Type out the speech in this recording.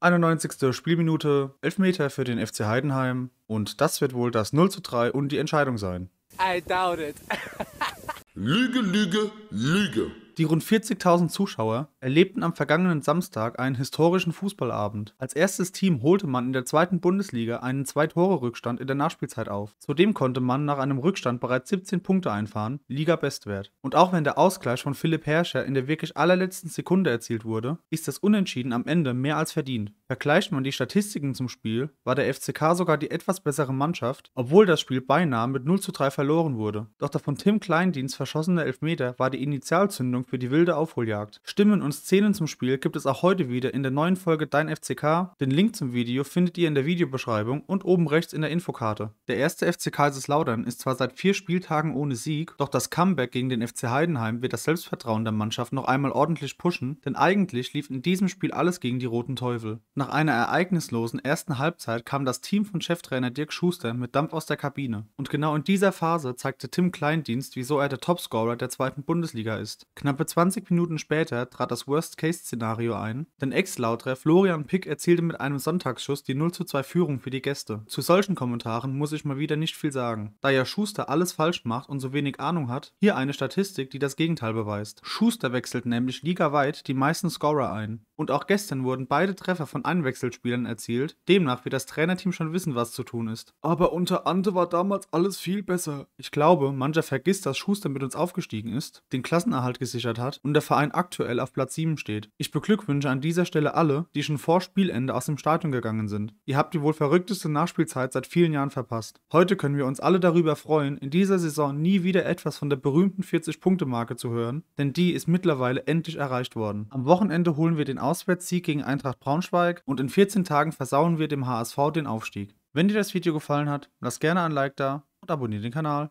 91. Spielminute, Elfmeter für den FC Heidenheim und das wird wohl das 0 zu 3 und die Entscheidung sein. I doubt it. Lüge, Lüge, Lüge. Die rund 40.000 Zuschauer erlebten am vergangenen Samstag einen historischen Fußballabend. Als erstes Team holte man in der zweiten Bundesliga einen Zwei-Tore-Rückstand in der Nachspielzeit auf. Zudem konnte man nach einem Rückstand bereits 17 Punkte einfahren, Liga-Bestwert. Und auch wenn der Ausgleich von Philipp Herrscher in der wirklich allerletzten Sekunde erzielt wurde, ist das Unentschieden am Ende mehr als verdient. Vergleicht man die Statistiken zum Spiel, war der FCK sogar die etwas bessere Mannschaft, obwohl das Spiel beinahe mit 0 zu 3 verloren wurde. Doch der von Tim Kleindienst verschossene Elfmeter war die Initialzündung für die wilde Aufholjagd. Stimmen und Szenen zum Spiel gibt es auch heute wieder in der neuen Folge Dein FCK. Den Link zum Video findet ihr in der Videobeschreibung und oben rechts in der Infokarte. Der erste FC Kaiserslautern ist zwar seit vier Spieltagen ohne Sieg, doch das Comeback gegen den FC Heidenheim wird das Selbstvertrauen der Mannschaft noch einmal ordentlich pushen, denn eigentlich lief in diesem Spiel alles gegen die Roten Teufel. Nach einer ereignislosen ersten Halbzeit kam das Team von Cheftrainer Dirk Schuster mit Dampf aus der Kabine. Und genau in dieser Phase zeigte Tim Kleindienst, wieso er der Topscorer der zweiten Bundesliga ist. Knapp Knappe 20 Minuten später trat das Worst-Case-Szenario ein, denn Ex-Lautre Florian Pick erzielte mit einem Sonntagsschuss die 02 Führung für die Gäste. Zu solchen Kommentaren muss ich mal wieder nicht viel sagen, da ja Schuster alles falsch macht und so wenig Ahnung hat, hier eine Statistik, die das Gegenteil beweist. Schuster wechselt nämlich ligaweit die meisten Scorer ein und auch gestern wurden beide Treffer von Einwechselspielern erzielt. Demnach wird das Trainerteam schon wissen, was zu tun ist. Aber unter Ante war damals alles viel besser. Ich glaube, mancher vergisst, dass Schuster mit uns aufgestiegen ist, den Klassenerhalt gesichert hat und der Verein aktuell auf Platz 7 steht. Ich beglückwünsche an dieser Stelle alle, die schon vor Spielende aus dem Stadion gegangen sind. Ihr habt die wohl verrückteste Nachspielzeit seit vielen Jahren verpasst. Heute können wir uns alle darüber freuen, in dieser Saison nie wieder etwas von der berühmten 40-Punkte-Marke zu hören, denn die ist mittlerweile endlich erreicht worden. Am Wochenende holen wir den Auswärtssieg gegen Eintracht Braunschweig und in 14 Tagen versauen wir dem HSV den Aufstieg. Wenn dir das Video gefallen hat, lass gerne ein Like da und abonniere den Kanal.